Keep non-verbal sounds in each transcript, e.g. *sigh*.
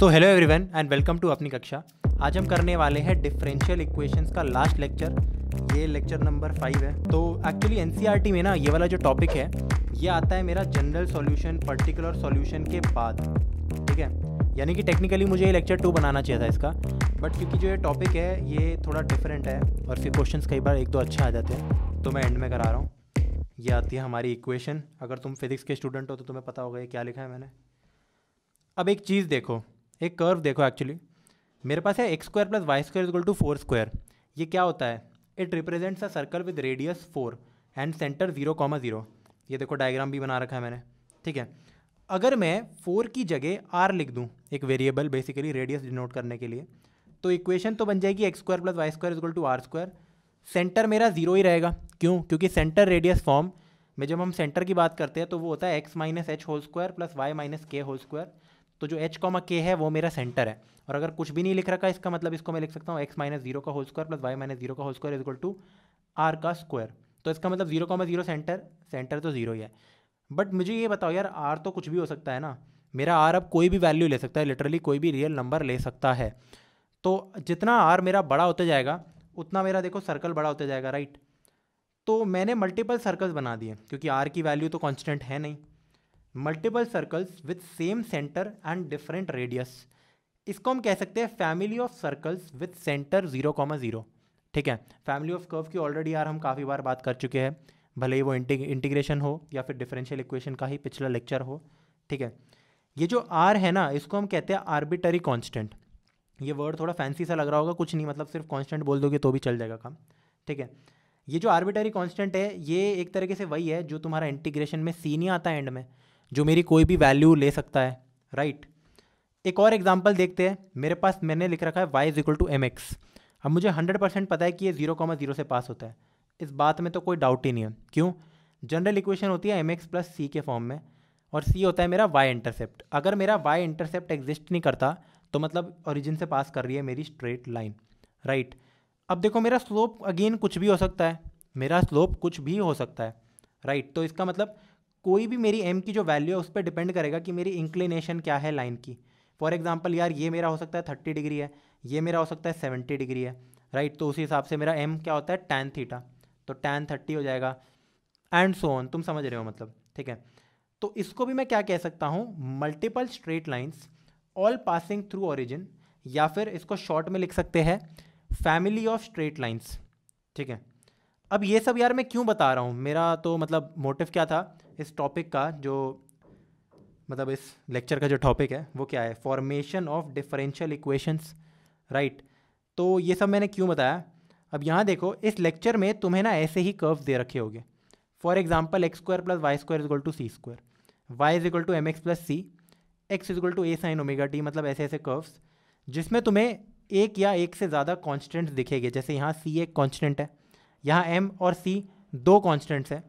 So hello everyone and welcome to अपनी कक्षा आज हम करने वाले हैं डिफरेंशियल इक्वेशंस का लास्ट लेक्चर ये लेक्चर नंबर फाइव है तो एक्चुअली एन e में ना ये वाला जो टॉपिक है ये आता है मेरा जनरल सॉल्यूशन पर्टिकुलर सॉल्यूशन के बाद ठीक है यानी कि टेक्निकली मुझे ये लेक्चर टू बनाना चाहिए था इसका बट क्योंकि जो ये टॉपिक है ये थोड़ा डिफरेंट है और फिर क्वेश्चंस कई बार एक दो अच्छे आ जाते हैं तो मैं एंड में करा रहा हूँ ये आती है हमारी इक्वेशन अगर तुम फिजिक्स के स्टूडेंट हो तो तुम्हें पता होगा ये क्या लिखा है मैंने अब एक चीज़ देखो एक कर्व देखो एक्चुअली मेरे पास है x square plus y square is equal to four square ये क्या होता है it represents a circle with radius four and centre zero comma zero ये देखो डायग्राम भी बना रखा है मैंने ठीक है अगर मैं फोर की जगह आर लिख दूँ एक वेरिएबल बेसिकली रेडियस डिनोट करने के लिए तो इक्वेशन तो बन जाएगी x square plus y square is equal to are square centre मेरा जीरो ही रहेगा क्यों क्योंकि सेंटर रेडियस फॉर्म में जब हम सेंटर की बात करते हैं तो वो होता है x minus H whole square plus Y minus के होल स्क्वायर तो जो एच कॉमा के है वो मेरा सेंटर है और अगर कुछ भी नहीं लिख रखा इसका मतलब इसको मैं लिख सकता हूँ एक्स माइनस जीरो का whole square plus Y minus zero का whole square is equal to r का स्क्वायर तो इसका मतलब zero comma zero centre centre तो जीरो ही है बट मुझे ये बताओ यार आर तो कुछ भी हो सकता है ना मेरा आर अब कोई भी वैल्यू ले सकता है लिटरली कोई भी रियल नंबर ले सकता है तो जितना आर मेरा बड़ा होता जाएगा उतना मेरा देखो सर्कल बड़ा होता जाएगा राइट तो मैंने मल्टीपल सर्कल्स बना दिए क्योंकि आर की वैल्यू तो कॉन्स्टेंट है नहीं multiple circles with same centre and different radius इसको हम कह सकते हैं family of circles with centre zero comma zero ठीक है फैमिली ऑफ कर्व की ऑलरेडी यार हम काफ़ी बार बात कर चुके हैं भले ही वो इंटीग्रेशन हो या फिर डिफरेंशियल इक्वेशन का ही पिछला लेक्चर हो ठीक है ये जो आर है ना इसको हम कहते हैं आर्बिटरी कॉन्स्टेंट ये वर्ड थोड़ा फैंसी सा लग रहा होगा कुछ नहीं मतलब सिर्फ कॉन्स्टेंट बोल दोगे तो भी चल जाएगा काम ठीक है ये जो आर्बिटरी कॉन्स्टेंट है ये एक तरीके से वही है जो तुम्हारा इंटीग्रेशन में सी नहीं आता एंड में जो मेरी कोई भी वैल्यू ले सकता है राइट एक और एग्जाम्पल देखते हैं मेरे पास मैंने लिख रखा है y is equal to m x अब मुझे हंड्रेड परसेंट पता है कि ये जीरो कॉमा जीरो से पास होता है इस बात में तो कोई डाउट ही नहीं है क्यों जनरल इक्वेशन होती है एम एक्स प्लस सी के फॉर्म में और सी होता है मेरा वाई इंटरसेप्ट अगर मेरा वाई इंटरसेप्ट एग्जिस्ट नहीं करता तो मतलब ओरिजिन से पास कर रही है मेरी स्ट्रेट लाइन राइट अब देखो मेरा स्लोप अगेन कुछ भी हो सकता है मेरा स्लोप कुछ भी हो सकता है राइट तो इसका मतलब कोई भी मेरी एम की जो वैल्यू है उस पर डिपेंड करेगा कि मेरी इंक्लिनेशन क्या है लाइन की फॉर एग्जाम्पल यार ये मेरा हो सकता है थर्टी डिग्री है ये मेरा हो सकता है सेवेंटी डिग्री है राइट तो उसी हिसाब से मेरा एम क्या होता है टैन थीटा तो टैन थर्टी हो जाएगा एंड सो ऑन तुम समझ रहे हो मतलब ठीक है तो इसको भी मैं क्या कह सकता हूँ multiple straight lines all passing through origin या फिर इसको शॉर्ट में लिख सकते हैं फैमिली ऑफ स्ट्रेट लाइन्स ठीक है अब ये सब यार मैं क्यों बता रहा हूँ मेरा तो मतलब मोटिव क्या था इस टॉपिक का जो मतलब इस लेक्चर का जो टॉपिक है वो क्या है formation of differential equations right तो ये सब मैंने क्यों बताया अब यहाँ देखो इस लेक्चर में तुम्हें ना ऐसे ही कर्व्स दे रखे होंगे for example x square plus y square is equal to c square y is equal to m x plus c x is equal to a sine omega t मतलब ऐसे ऐसे कर्व्स जिसमें तुम्हें एक या एक से ज़्यादा कॉन्स्टेंट्स दिखेंगे जैसे यहाँ सी एक कॉन्स्टेंट है यहाँ एम और सी दो कॉन्स्टेंट्स हैं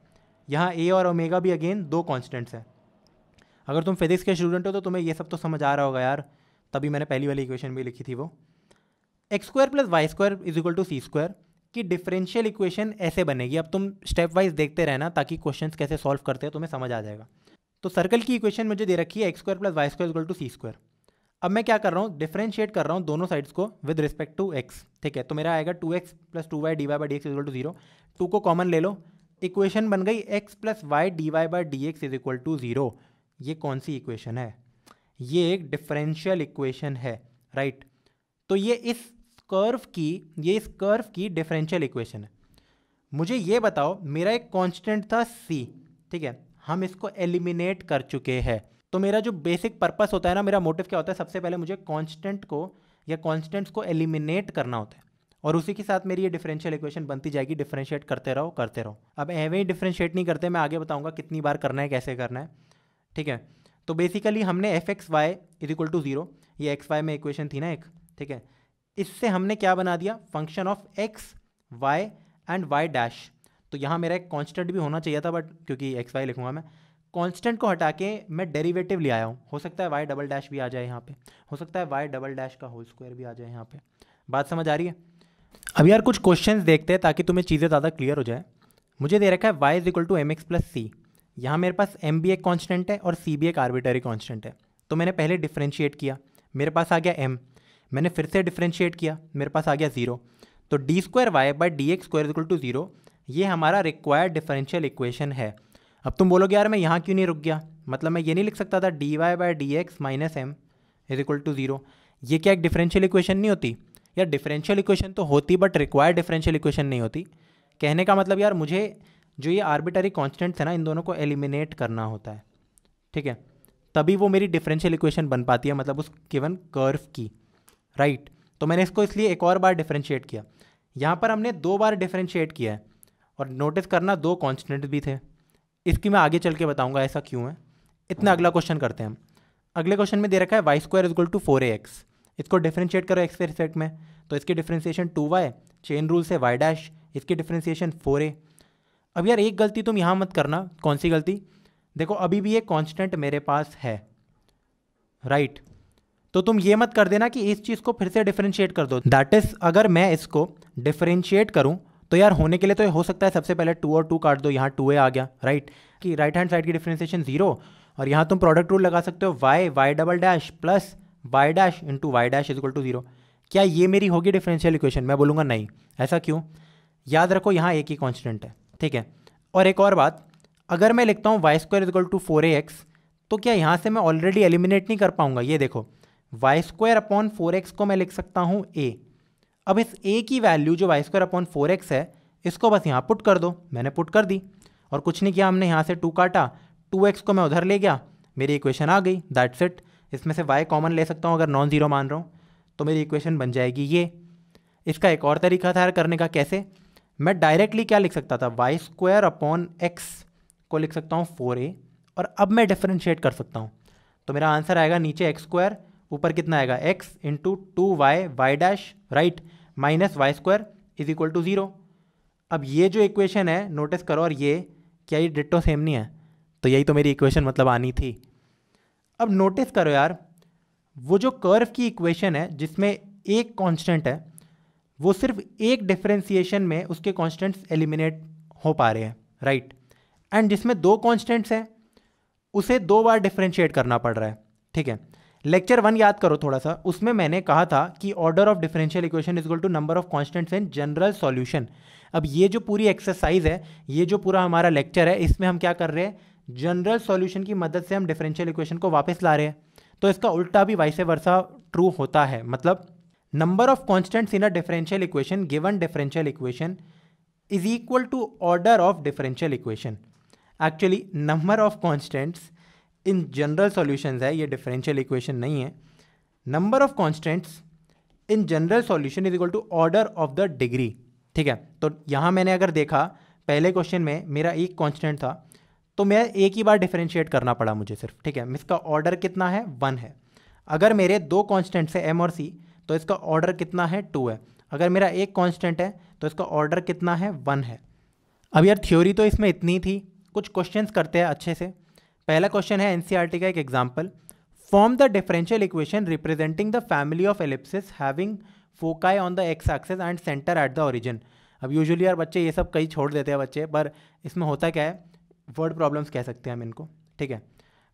यहाँ ए और ओमेगा भी अगेन दो कॉन्स्टेंट्स हैं अगर तुम फिजिक्स के स्टूडेंट हो तो तुम्हें ये सब तो समझ आ रहा होगा यार तभी मैंने पहली वाली इक्वेशन भी लिखी थी वो x square plus y square is equal to c square की डिफरेंशियल इक्वेशन ऐसे बनेगी अब तुम स्टेप वाइज देखते रहना ताकि क्वेश्चन कैसे सॉल्व करते हैं तुम्हें समझ आ जाएगा तो सर्कल की इक्वेशन मुझे दे रखी है x square plus y square equal to c square अब मैं क्या कर रहा हूँ डिफ्रेंशिएट कर रहा हूँ दोनों साइड्स को विद रिस्पेक्ट टू एक्स ठीक है तो मेरा आएगा two x plus two y d y by d x equal to zero two को कॉमन ले लो इक्वेशन बन गई x plus y d y by d x is equal to zero ये कौन सी इक्वेशन है ये एक डिफरेंशियल इक्वेशन है राइट right? तो ये इस कर्व की ये इस कर्व की डिफरेंशियल इक्वेशन है मुझे ये बताओ मेरा एक कांस्टेंट था c ठीक है हम इसको एलिमिनेट कर चुके हैं तो मेरा जो बेसिक पर्पस होता है ना मेरा मोटिव क्या होता है सबसे पहले मुझे कॉन्स्टेंट को या कॉन्स्टेंट्स को एलिमिनेट करना होता है और उसी के साथ मेरी ये डिफरेंशियल इक्वेशन बनती जाएगी डिफरेंशिएट करते रहो करते रहो अब एवे ही डिफरेंशिएट नहीं करते मैं आगे बताऊँगा कितनी बार करना है कैसे करना है ठीक है तो बेसिकली हमने f x y is equal to zero ये एक्स वाई में इक्वेशन थी ना एक ठीक है इससे हमने क्या बना दिया function of x y and y dash तो यहाँ मेरा एक कॉन्स्टेंट भी होना चाहिए था बट क्योंकि एक्स वाई लिखूंगा मैं कॉन्स्टेंट को हटा के मैं डेरीवेटिव ले आया हूँ हो सकता है वाई डबल डैश भी आ जाए यहाँ पे हो सकता है वाई डबल डैश का होल स्क्वायर भी आ जाए यहाँ पे बात समझ आ रही है अब यार कुछ क्वेश्चन देखते हैं ताकि तुम्हें चीज़ें ज़्यादा क्लियर हो जाए मुझे दे रखा है y is equal to m x plus c यहाँ मेरे पास एम बी एक कॉन्स्टेंट है और सी बी एक आर्बिटरी कॉन्स्टेंट है तो मैंने पहले डिफ्रेंशिएट किया मेरे पास आ गया एम मैंने फिर से डिफ्रेंशिएट किया मेरे पास आ गया ज़ीरो तो d square y by d x square equal to zero ये हमारा रिक्वायर्ड डिफरेंशियल इक्वेशन है अब तुम बोलोगे यार मैं यहाँ क्यों नहीं रुक गया मतलब मैं ये नहीं लिख सकता था d y by d x minus m is equal to zero ये क्या एक डिफरेंशियल इक्वेशन नहीं होती यार डिफरेंशियल इक्वेशन तो होती बट रिक्वायर्ड डिफरेंशियल इक्वेशन नहीं होती कहने का मतलब यार मुझे जो ये आर्बिटरी कॉन्स्टेंट थे ना इन दोनों को एलिमिनेट करना होता है ठीक है तभी वो मेरी डिफरेंशियल इक्वेशन बन पाती है मतलब उस गिवन कर्व की राइट right. तो मैंने इसको इसलिए एक और बार डिफरेंशिएट किया यहाँ पर हमने दो बार डिफरेंशिएट किया है और नोटिस करना दो कॉन्स्टेंट भी थे इसकी मैं आगे चल के बताऊँगा ऐसा क्यों है इतना अगला क्वेश्चन करते हैं हम अगले क्वेश्चन में दे रखा है y square is equal to four a x इसको डिफ्रेंशिएट करो एक्स के रिस्पेक्ट में तो इसकी differentiation two Y chain rule से वाई डैश इसकी डिफ्रेंशिएशन फोर ए अब यार एक गलती तुम यहाँ मत करना कौन सी गलती देखो अभी भी ये कॉन्स्टेंट मेरे पास है राइट right. तो तुम ये मत कर देना कि इस चीज़ को फिर से डिफ्रेंशिएट कर दो दैट इज़ अगर मैं इसको डिफ्रेंशिएट करूँ तो यार होने के लिए तो हो सकता है सबसे पहले टू और टू काट दो यहाँ टू ए आ गया राइट right? कि राइट हैंड साइड की डिफ्रेंशिएशन जीरो और यहाँ तुम प्रोडक्ट रूल लगा सकते हो y y double dash plus y dash into y dash is equal to zero क्या ये मेरी होगी डिफरेंशियल इक्वेशन मैं बोलूँगा नहीं ऐसा क्यों याद रखो यहाँ एक ही कॉन्स्टेंट है ठीक है और एक और बात अगर मैं लिखता हूँ y square is equal to four a x तो क्या यहाँ से मैं ऑलरेडी एलिमिनेट नहीं कर पाऊंगा ये देखो y square upon four x को मैं लिख सकता हूँ ए अब इस ए की वैल्यू जो y square upon four x है इसको बस यहाँ पुट कर दो मैंने पुट कर दी और कुछ नहीं किया हमने यहाँ से टू काटा टू एक्स को मैं उधर ले गया मेरी इक्वेशन आ गई दैट्स इट इसमें से वाई कॉमन ले सकता हूँ अगर नॉन ज़ीरो मान रहा हूँ तो मेरी इक्वेशन बन जाएगी ये इसका एक और तरीका था यार करने का कैसे मैं डायरेक्टली क्या लिख सकता था वाई स्क्वायर अपॉन एक्स को लिख सकता हूँ फोर ए और अब मैं डिफ्रेंशिएट कर सकता हूँ तो मेरा आंसर आएगा नीचे एक्स स्क्वायर ऊपर कितना आएगा x into two y Y dash right minus y square is equal to zero अब ये जो इक्वेशन है नोटिस करो और ये क्या ये डिट्टो सेम नहीं है तो यही तो मेरी इक्वेशन मतलब आनी थी अब नोटिस करो यार वो जो कर्व की इक्वेशन है जिसमें एक कांस्टेंट है वो सिर्फ एक डिफरेंसिएशन में उसके कांस्टेंट्स एलिमिनेट हो पा रहे हैं राइट एंड जिसमें दो कांस्टेंट्स हैं उसे दो बार डिफरेंशिएट करना पड़ रहा है ठीक है लेक्चर वन याद करो थोड़ा सा उसमें मैंने कहा था कि order of differential equation is equal to number of constants in general solution अब ये जो पूरी एक्सरसाइज है ये जो पूरा हमारा लेक्चर है इसमें हम क्या कर रहे हैं जनरल सॉल्यूशन की मदद से हम डिफरेंशियल इक्वेशन को वापस ला रहे हैं तो इसका उल्टा भी वाइस वर्षा ट्रू होता है मतलब number of constants in a differential equation given differential equation is equal to order of differential equation actually number of constants in general solution है ये डिफरेंशियल इक्वेशन नहीं है number of constants in general solution is equal to order of the degree ठीक है तो यहाँ मैंने अगर देखा पहले क्वेश्चन में मेरा एक कॉन्स्टेंट था तो मैं एक ही बार डिफ्रेंशिएट करना पड़ा मुझे सिर्फ ठीक है इसका ऑर्डर कितना है वन है अगर मेरे दो कॉन्स्टेंट्स है एम और सी तो इसका ऑर्डर कितना है टू है अगर मेरा एक कॉन्स्टेंट है तो इसका ऑर्डर कितना है वन है अब यार थ्योरी तो इसमें इतनी थी कुछ क्वेश्चन करते हैं अच्छे से पहला क्वेश्चन है एन e का एक example form the differential equation representing the family of ellipses having foci on the x axis and centre at the origin अब यूजुअली यार बच्चे ये सब कई छोड़ देते हैं बच्चे पर इसमें होता क्या है वर्ड प्रॉब्लम्स कह सकते हैं हम इनको ठीक है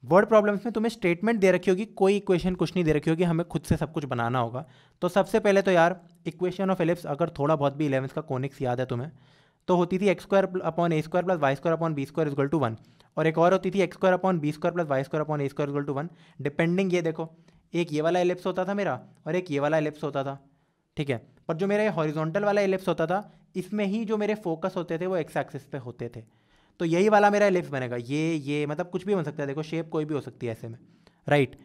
वर्ड प्रॉब्लम्स में तुम्हें स्टेटमेंट दे रखी होगी कोई इक्वेशन कुछ नहीं दे रखी होगी हमें खुद से सब कुछ बनाना होगा तो सबसे पहले तो यार इक्वेशन ऑफ एलिप्स अगर थोड़ा बहुत भी इलेवंथ का कोनिक्स याद है तुम्हें तो होती थी x square upon a square plus y square upon b square is equal to one और एक और होती थी x square upon b square plus y square upon a square is equal to one depending ये देखो एक ये वाला एलिप्स होता था मेरा और एक ये वाला एलिप्स होता था ठीक है पर जो मेरा हॉरिजॉन्टल वाला एलिप्स होता था इसमें ही जो मेरे फोकस होते थे वो एक्स एक्सिस पे होते थे तो यही वाला मेरा एलिप्स बनेगा ये ये मतलब कुछ भी बन सकता है देखो शेप कोई भी हो सकती है ऐसे में राइट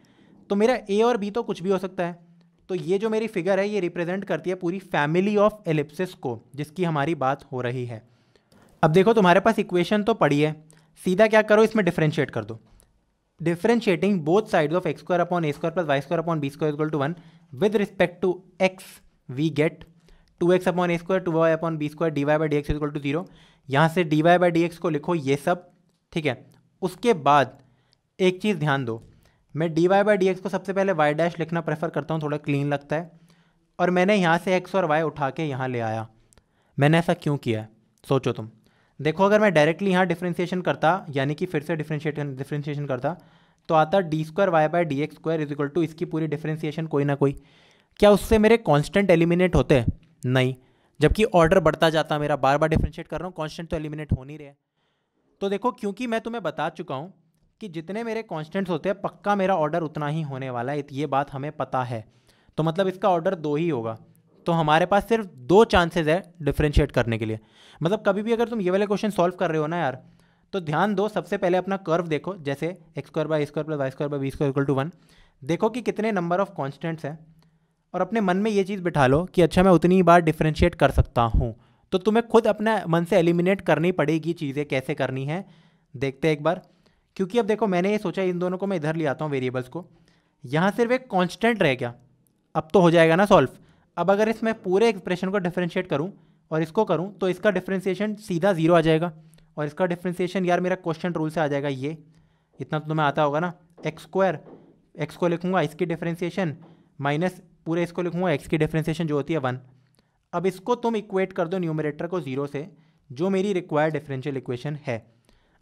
तो मेरा ए और बी तो कुछ भी हो सकता है तो ये जो मेरी फिगर है ये रिप्रेजेंट करती है पूरी फैमिली ऑफ एलिप्सिस को जिसकी हमारी बात हो रही है अब देखो तुम्हारे पास इक्वेशन तो पड़ी है सीधा क्या करो इसमें डिफ्रेंशिएट कर दो differentiating both sides of x square upon a square plus y square upon b square equal to one with respect to x we get two x upon a square two y upon b square d y by d x equal to zero यहाँ से d y by d x को लिखो ये सब ठीक है उसके बाद एक चीज़ ध्यान दो मैं d y by d x को सबसे पहले वाई डैश लिखना प्रेफर करता हूँ थोड़ा क्लीन लगता है और मैंने यहाँ से एक्स और वाई उठा के यहाँ ले आया मैंने ऐसा क्यों किया है सोचो तुम देखो अगर मैं डायरेक्टली यहाँ डिफ्रेंशिएशन करता यानी कि फिर से डिफ्रेंशिएशन डिफ्रेंशिएशन करता तो आता d square y by d x square is equal to इसकी पूरी डिफ्रेंशिएशन कोई ना कोई क्या उससे मेरे कांस्टेंट एलिमिनेट होते हैं नहीं जबकि ऑर्डर बढ़ता जाता मेरा बार बार डिफ्रेंशिएट कर रहा हूँ कॉन्स्टेंट तो एलिमिनेट हो नहीं रहा तो देखो क्योंकि मैं तुम्हें बता चुका हूँ कि जितने मेरे कॉन्स्टेंट्स होते हैं पक्का मेरा ऑर्डर उतना ही होने वाला है ये बात हमें पता है तो मतलब इसका ऑर्डर दो ही होगा तो हमारे पास सिर्फ दो चांसेस है डिफ्रेंशिएट करने के लिए मतलब कभी भी अगर तुम ये वाले क्वेश्चन सॉल्व कर रहे हो ना यार तो ध्यान दो सबसे पहले अपना कर्व देखो जैसे x square by square plus y square by b square equal to one देखो कि कितने नंबर ऑफ कॉन्स्टेंट्स हैं और अपने मन में ये चीज़ बिठा लो कि अच्छा मैं उतनी बार डिफ्रेंशिएट कर सकता हूँ तो तुम्हें खुद अपने मन से एलिमिनेट करनी पड़ेगी चीज़ें कैसे करनी है देखते एक बार क्योंकि अब देखो मैंने ये सोचा इन दोनों को मैं इधर ले आता हूँ वेरिएबल्स को यहाँ सिर्फ एक कॉन्स्टेंट रह गया अब तो हो जाएगा ना सॉल्व अब अगर इसमें पूरे एक्सप्रेशन को डिफ्रेंशिएट करूँ और इसको करूँ तो इसका डिफ्रेंशिएशन सीधा ज़ीरो आ जाएगा और इसका डिफ्रेंशिएशन यार मेरा क्वेश्चन रूल से आ जाएगा ये इतना तो तुम्हें आता होगा ना एक्स स्क्वायर एक्स को लिखूँगा इसकी डिफ्रेंशिएशन माइनस पूरे इसको लिखूँगा एक्स की डिफ्रेंसीशन जो होती है वन अब इसको तुम इक्वेट कर दो न्यूमरेटर को जीरो से जो मेरी रिक्वायर्ड डिफरेंशियल इक्वेशन है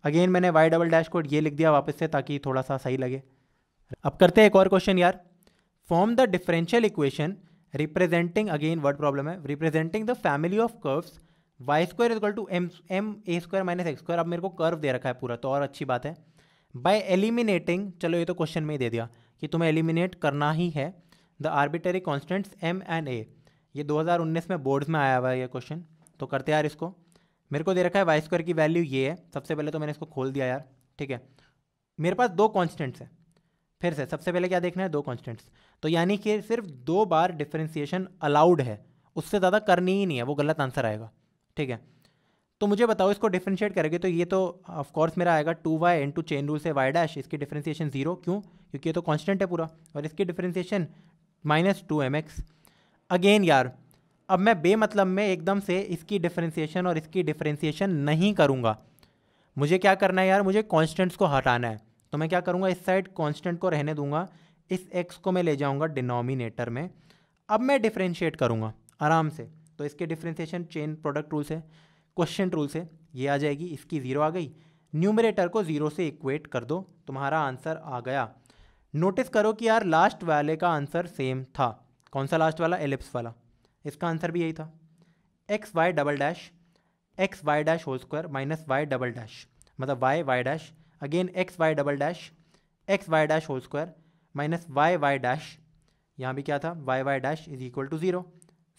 अगेन मैंने वाई डबल डैश को ये लिख दिया वापस से ताकि थोड़ा सा सही लगे अब करते हैं एक और क्वेश्चन यार form the differential equation representing again word problem है representing the family of curves y square is equal to m m a square minus x square अब मेरे को कर्व दे रखा है पूरा तो और अच्छी बात है बाय एलिमिनेटिंग चलो ये तो क्वेश्चन में ही दे दिया कि तुम्हें एलिमिनेट करना ही है the arbitrary constants m and a ये 2019 में बोर्ड्स में आया हुआ है ये क्वेश्चन तो करते यार इसको मेरे को दे रखा है वाई स्क्वायर की वैल्यू ये है सबसे पहले तो मैंने इसको खोल दिया यार ठीक है मेरे पास दो कॉन्स्टेंट्स हैं फिर से सबसे पहले क्या देखना है दो कॉन्स्टेंट्स तो यानी कि सिर्फ दो बार डिफ्रेंसीशन अलाउड है उससे ज़्यादा करनी ही नहीं है वो गलत आंसर आएगा ठीक है तो मुझे बताओ इसको डिफ्रेंशिएट करेंगे तो ये तो ऑफकोर्स मेरा आएगा two y into chain rule से वाई डैश इसकी डिफ्रेंसिएशन जीरो क्यों क्योंकि ये तो कॉन्स्टेंट है पूरा और इसकी differentiation minus two m x again यार अब मैं बेमतलब में एकदम से इसकी डिफ्रेंसीशन और इसकी डिफ्रेंसीशन नहीं करूँगा मुझे क्या करना है यार मुझे कॉन्स्टेंट्स को हटाना है तो मैं क्या करूँगा इस साइड कॉन्स्टेंट को रहने दूंगा इस एक्स को मैं ले जाऊँगा डिनोमिनेटर में अब मैं डिफ्रेंशिएट करूँगा आराम से तो इसके डिफ्रेंसीशन चेन प्रोडक्ट रूल से क्वेश्चन रूल से ये आ जाएगी इसकी ज़ीरो आ गई न्यूमरेटर को ज़ीरो से इक्वेट कर दो तुम्हारा आंसर आ गया नोटिस करो कि यार लास्ट वाले का आंसर सेम था कौन सा लास्ट वाला एलिप्स वाला इसका आंसर भी यही था x y double dash x y dash whole square minus y double dash मतलब y Y dash again x y double dash x y dash whole square minus y Y dash यहाँ भी क्या था y Y dash is equal to zero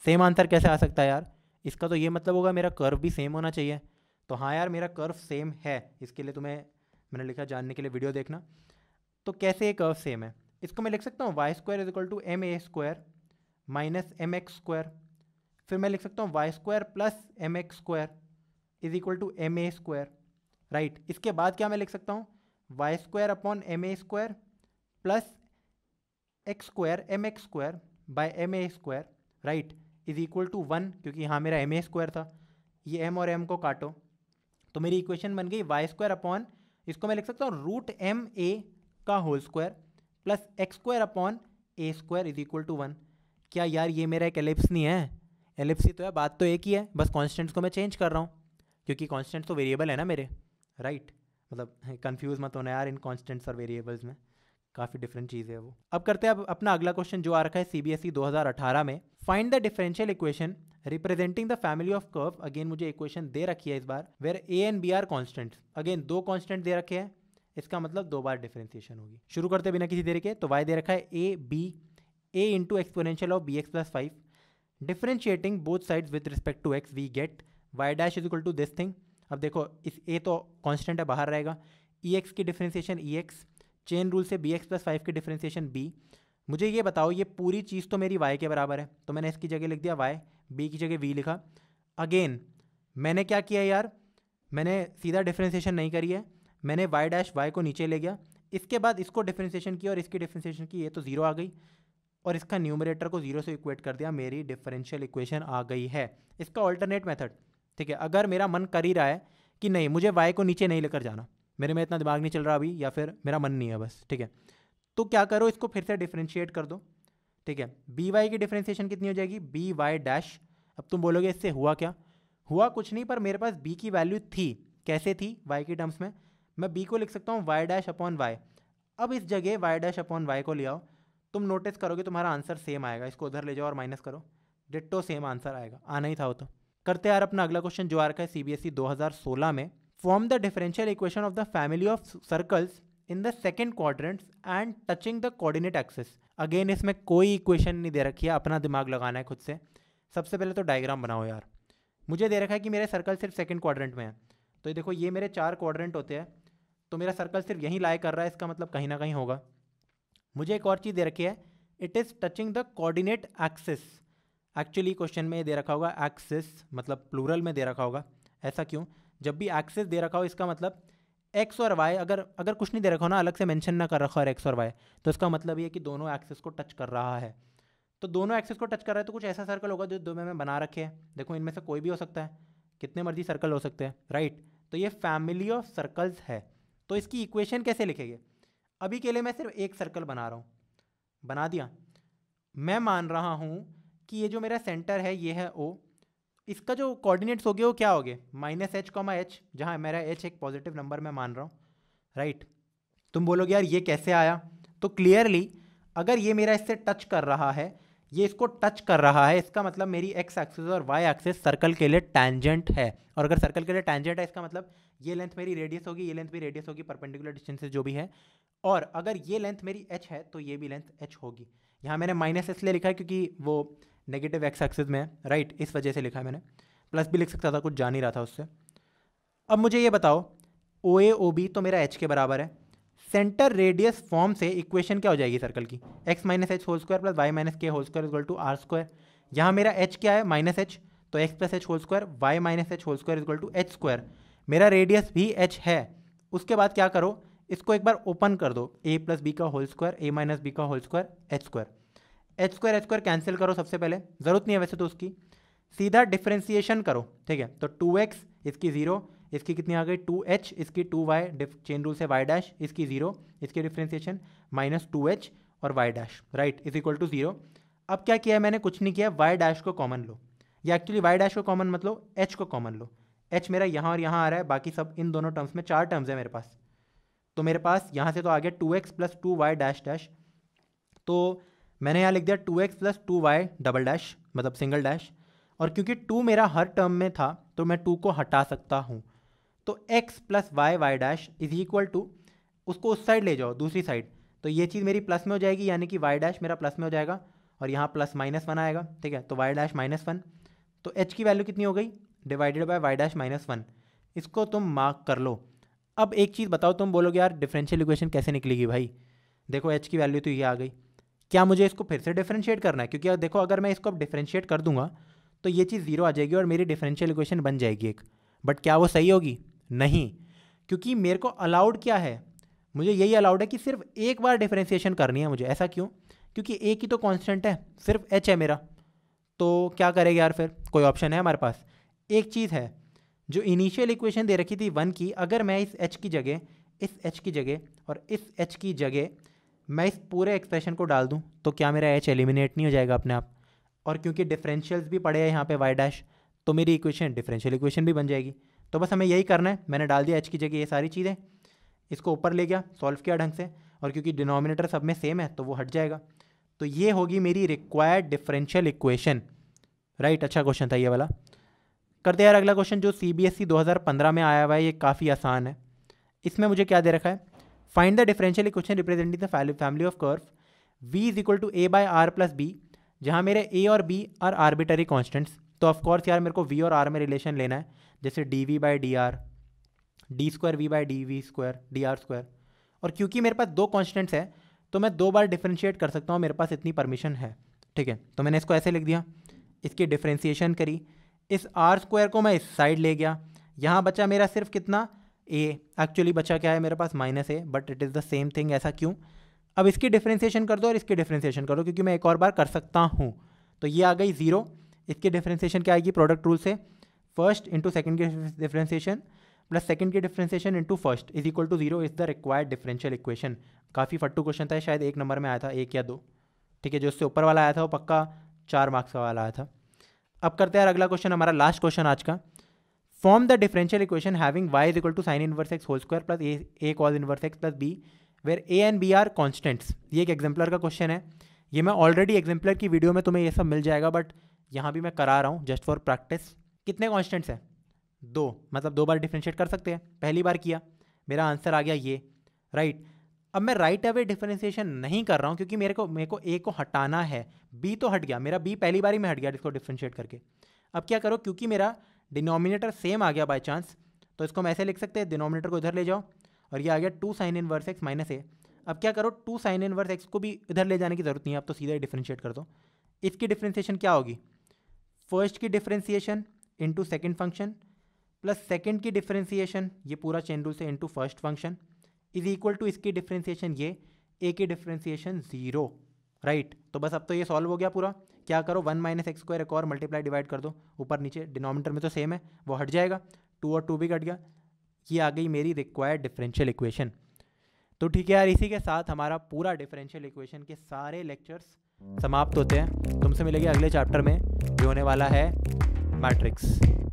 same answer कैसे आ सकता है यार इसका तो ये मतलब होगा मेरा कर्व भी सेम होना चाहिए तो हाँ यार मेरा कर्व सेम है इसके लिए तुम्हें मैंने लिखा जानने के लिए वीडियो देखना तो कैसे ये कर्व सेम है इसको मैं लिख सकता हूँ y square is equal to m a square minus m x square फिर मैं लिख सकता हूँ y square plus m x square is equal to m a square right इसके बाद क्या मैं लिख सकता हूँ y square upon m a square plus x square m x square by m a square right is equal to one क्योंकि हाँ मेरा एम ए स्क्वायर था ये एम और एम को काटो तो मेरी इक्वेशन बन गई वाई स्क्वायर अपॉन इसको मैं लिख सकता हूँ रूट एम ए का whole square plus x square upon a square is equal to one क्या यार ये मेरा एक एलिप्स नहीं है एलिप्स ही तो है बात तो एक ही है बस कॉन्स्टेंट्स को मैं चेंज कर रहा हूँ क्योंकि कॉन्स्टेंट्स तो वेरिएबल है ना मेरे राइट right. मतलब कन्फ्यूज *laughs* मत होना यार इन कॉन्स्टेंट्स और वेरिएबल्स में काफ़ी डिफरेंट चीज़ है वो अब करते हैं अब अपना अगला क्वेश्चन जो आ रखा है सी बी एस ई दो हज़ार अठारह में find the differential equation representing the family of curve again मुझे इक्वेशन दे रखी है इस बार where A and B are constants again दो कॉन्स्टेंट दे रखे हैं इसका मतलब दो बार डिफ्रेंसिएशन होगी शुरू करते बिना किसी देर के तो वाई दे रखा है A B A into exponential of B X plus five differentiating both side with respect to x we get Y dash is equal to this thing अब देखो इस ए तो कॉन्स्टेंट है बाहर रहेगा ई एक्स की differentiation E X chain rule से B X plus five की डिफ्रेंसिएशन बी मुझे ये बताओ ये पूरी चीज़ तो मेरी वाई के बराबर है तो मैंने इसकी जगह लिख दिया वाई बी की जगह वी लिखा अगेन मैंने क्या किया यार मैंने सीधा डिफ्रेंसिएशन नहीं करी है मैंने वाई डैश वाई को नीचे ले गया इसके बाद इसको डिफ्रेंसीशन की और इसकी डिफ्रेंसीशन की ये तो ज़ीरो आ गई और इसका न्यूमरेटर को ज़ीरो से इक्वेट कर दिया मेरी डिफरेंशियल इक्वेशन आ गई है इसका ऑल्टरनेट मेथड ठीक है अगर मेरा मन कर ही रहा है कि नहीं मुझे वाई को नीचे नहीं लेकर जाना मेरे में इतना दिमाग नहीं चल रहा अभी या फिर मेरा मन नहीं है बस ठीक है तो क्या करो इसको फिर से डिफ्रेंशिएट कर दो ठीक है बी वाई की डिफ्रेंशिएशन कितनी हो जाएगी बी वाई डैश अब तुम बोलोगे इससे हुआ क्या हुआ कुछ नहीं पर मेरे पास बी की वैल्यू थी कैसे थी वाई की टर्म्स में मैं बी को लिख सकता हूँ वाई डैश अपॉन वाई अब इस जगह वाई डैश अपॉन वाई को ले आओ तुम नोटिस करोगे तुम्हारा आंसर सेम आएगा इसको उधर ले जाओ और माइनस करो डिट्टो सेम आंसर आएगा आना ही था वो तो करते यार अपना अगला क्वेश्चन जो आ रखा है सी बी एस ई दो हज़ार सोलह में form the differential equation of the family of circles in the second quadrants and touching the coordinate axes again इसमें कोई इक्वेशन नहीं दे रखी है अपना दिमाग लगाना है खुद से सबसे पहले तो डायग्राम बनाओ यार मुझे दे रखा है कि मेरे सर्कल सिर्फ सेकेंड क्वाड्रेंट में है तो ये देखो ये मेरे चार क्वाड्रेंट होते हैं तो मेरा सर्कल सिर्फ यहीं लाई कर रहा है इसका मतलब कहीं ना कहीं होगा मुझे एक और चीज़ दे रखी है it is touching the coordinate axis actually question में दे रखा होगा एक्सिस मतलब प्लूरल में दे रखा होगा ऐसा क्यों जब भी एक्सिस दे रखा हो इसका मतलब एक्स और वाई अगर अगर कुछ नहीं दे रखा हो ना अलग से मेंशन ना कर रखा हो एक्स और वाई तो इसका मतलब ये कि दोनों एक्सिस को टच कर रहा है तो दोनों एक्सिस को टच कर रहा है तो कुछ ऐसा सर्कल होगा जो दो में बना रखे हैं देखो इनमें से कोई भी हो सकता है कितने मर्जी सर्कल हो सकते हैं राइट तो ये फैमिली ऑफ सर्कल्स है तो इसकी इक्वेशन कैसे लिखेंगे अभी के लिए मैं सिर्फ एक सर्कल बना रहा हूँ बना दिया मैं मान रहा हूँ कि ये जो मेरा सेंटर है ये है ओ इसका जो कोऑर्डिनेट्स हो गए वो क्या हो गए माइनस एच कॉमा एच जहाँ मेरा एच एक पॉजिटिव नंबर मैं मान रहा हूँ राइट तुम बोलोगे यार ये कैसे आया तो क्लियरली अगर ये मेरा इससे टच कर रहा है ये इसको टच कर रहा है इसका मतलब मेरी एक्स एक्सिस और वाई एक्सिस सर्कल के लिए टैंजेंट है और अगर सर्कल के लिए टैंजेंट है इसका मतलब ये लेंथ मेरी रेडियस होगी ये लेंथ भी रेडियस होगी परपेंडिकुलर डिस्टेंसेज जो भी है और अगर ये लेंथ मेरी एच है तो ये भी लेंथ एच होगी यहाँ मैंने माइनस इसलिए लिखा है क्योंकि वो नेगेटिव एक्स एक्सिस में है राइट इस वजह से लिखा है मैंने प्लस भी लिख सकता था कुछ जान ही रहा था उससे अब मुझे ये बताओ ओ ए ओ बी तो मेरा एच के बराबर है सेंटर रेडियस फॉर्म से इक्वेशन क्या हो जाएगी सर्कल की X minus H whole square plus Y minus के whole square is equal to are square यहाँ मेरा एच क्या है माइनस एच तो X plus H whole square Y minus H whole square is equal to H square मेरा radius भी H है उसके बाद क्या करो इसको एक बार ओपन कर दो ए प्लस बी का whole square A minus B का whole square H square H square H square cancel करो सबसे पहले ज़रूरत नहीं है वैसे तो उसकी सीधा डिफ्रेंसिएशन करो ठीक है तो टू एक्स इसकी ज़ीरो इसकी कितनी आ गई टू एच इसकी टू वाई चेन रूल से वाई डैश इसकी ज़ीरो इसकी डिफ्रेंसिएशन माइनस टू एच और Y dash right is equal to zero अब क्या किया मैंने कुछ नहीं किया वाई डैश को कॉमन लो या एक्चुअली वाई डैश को कॉमन मत लो एच को कॉमन लो एच मेरा यहाँ और यहाँ आ रहा है बाकी सब इन दोनों टर्म्स में चार टर्म्स है मेरे पास तो मेरे पास यहाँ से तो आ गया two x plus two Y dash dash तो मैंने यहाँ लिख दिया two x plus two Y double dash मतलब सिंगल डैश और क्योंकि टू मेरा हर टर्म में था तो मैं टू को हटा सकता हूँ तो X plus Y Y dash is equal to उसको उस साइड ले जाओ दूसरी साइड तो ये चीज़ मेरी प्लस में हो जाएगी यानी कि वाई डैश मेरा प्लस में हो जाएगा और यहाँ प्लस माइनस वन आएगा ठीक है तो वाई डैश माइनस वन तो एच की वैल्यू कितनी हो गई divided by Y dash minus one इसको तुम मार्क कर लो अब एक चीज़ बताओ तुम बोलोगे यार डिफरेंशियल इक्वेशन कैसे निकलेगी भाई देखो एच की वैल्यू तो ये आ गई क्या मुझे इसको फिर से डिफरेंशिएट करना है क्योंकि देखो अगर मैं इसको अब डिफरेंशिएट कर दूंगा तो ये चीज़ जीरो आ जाएगी और मेरी डिफरेंशियल इक्वेशन बन जाएगी एक बट क्या वो सही होगी नहीं क्योंकि मेरे को अलाउड क्या है मुझे यही अलाउड है कि सिर्फ एक बार डिफरेंशिएशन करनी है मुझे ऐसा क्यों क्योंकि एक ही तो कॉन्स्टेंट है सिर्फ एच है मेरा तो क्या करेगा यार फिर कोई ऑप्शन है हमारे पास एक चीज़ है जो इनिशियल इक्वेशन दे रखी थी वन की अगर मैं इस एच की जगह इस एच की जगह और इस एच की जगह मैं इस पूरे एक्सप्रेशन को डाल दूं तो क्या मेरा एच एलिमिनेट नहीं हो जाएगा अपने आप और क्योंकि डिफरेंशियल्स भी पड़े हैं यहाँ पे वाई डैश तो मेरी इक्वेशन डिफरेंशियल इक्वेशन भी बन जाएगी तो बस हमें यही करना है मैंने डाल दिया एच की जगह ये सारी चीज़ें इसको ऊपर ले गया सॉल्व किया ढंग से और क्योंकि डिनोमिनेटर सब में सेम है तो वो हट जाएगा तो ये होगी मेरी रिक्वायर्ड डिफरेंशियल इक्वेशन राइट अच्छा क्वेश्चन था ये वाला करते यार अगला क्वेश्चन जो सी बी एस सी दो हज़ार पंद्रह में आया हुआ है ये काफ़ी आसान है इसमें मुझे क्या दे रखा है find the differential equation representing the family of curve V is equal to A by R plus B जहाँ मेरे ए और बी आर आर्बिटरी कॉन्स्टेंट्स तो ऑफकोर्स यार मेरे को वी और आर में रिलेशन लेना है जैसे D V by D R D square V by D V square D R square और क्योंकि मेरे पास दो कॉन्स्टेंट्स है तो मैं दो बार डिफ्रेंशिएट कर सकता हूँ मेरे पास इतनी परमिशन है ठीक है तो मैंने इसको ऐसे लिख दिया इसकी डिफ्रेंशिएशन करी इस आर स्क्वायर को मैं इस साइड ले गया यहाँ बचा मेरा सिर्फ कितना ए एक्चुअली बचा क्या है मेरे पास minus A but it is the same thing ऐसा क्यों अब इसकी डिफ्रेंसीशन कर दो और इसकी कर करो क्योंकि मैं एक और बार कर सकता हूँ तो ये आ गई ज़ीरो इसकी डिफ्रेंसीशन क्या आएगी प्रोडक्ट रूल से फर्स्ट इंटू सेकेंड की डिफ्रेंसीशन प्लस सेकेंड की differentiation into first is equal to zero is the required differential equation काफ़ी फट्टू क्वेश्चन था शायद एक नंबर में आया था एक या दो ठीक है जो उससे ऊपर वाला आया था वो पक्का चार मार्क्स का वाला आया था अब करते हैं अगला क्वेश्चन हमारा लास्ट क्वेश्चन आज का form the differential equation having Y is equal to sine inverse X whole square plus A A cos inverse X plus B where A and B are constants ये एक exemplar का question है ये मैं already exemplar की video में तुम्हें ये सब मिल जाएगा बट यहाँ भी मैं करा रहा हूँ जस्ट फॉर प्रैक्टिस कितने कॉन्स्टेंट्स हैं दो मतलब दो बार डिफ्रेंशिएट कर सकते हैं पहली बार किया मेरा आंसर आ गया ये राइट right. अब मैं राइट अवे डिफ्रेंसिएशन नहीं कर रहा हूँ क्योंकि मेरे को मेरे को ए को हटाना है बी तो हट गया मेरा बी पहली बार ही में हट गया इसको डिफ्रेंशिएट करके अब क्या करो क्योंकि मेरा डिनोमिनेटर सेम आ गया बाई चांस तो इसको हम ऐसे लिख सकते हैं डिनोमिनेटर को इधर ले जाओ और ये आ गया two sine inverse X minus A अब क्या करो two sine inverse X को भी इधर ले जाने की ज़रूरत नहीं है आप तो सीधा डिफ्रेंशिएट कर दो इसकी डिफ्रेंसीशन क्या होगी फर्स्ट की differentiation into second function plus second की डिफ्रेंसीशन ये पूरा चेन रूल से into first function is equal to इसकी डिफ्रेंसीशन ये ए की डिफ्रेंसीशन ज़ीरो राइट तो बस अब तो ये सॉल्व हो गया पूरा क्या करो वन माइनस एक्स स्क्वायर एक और मल्टीप्लाई डिवाइड कर दो ऊपर नीचे डिनोमीटर में तो सेम है वो हट जाएगा टू और टू भी कट गया ये आ गई मेरी रिक्वायर्ड डिफरेंशियल इक्वेशन तो ठीक है यार इसी के साथ हमारा पूरा डिफरेंशियल इक्वेशन के सारे लेक्चर्स समाप्त होते हैं तुमसे मिलेगी अगले चैप्टर में जो होने वाला है मैट्रिक्स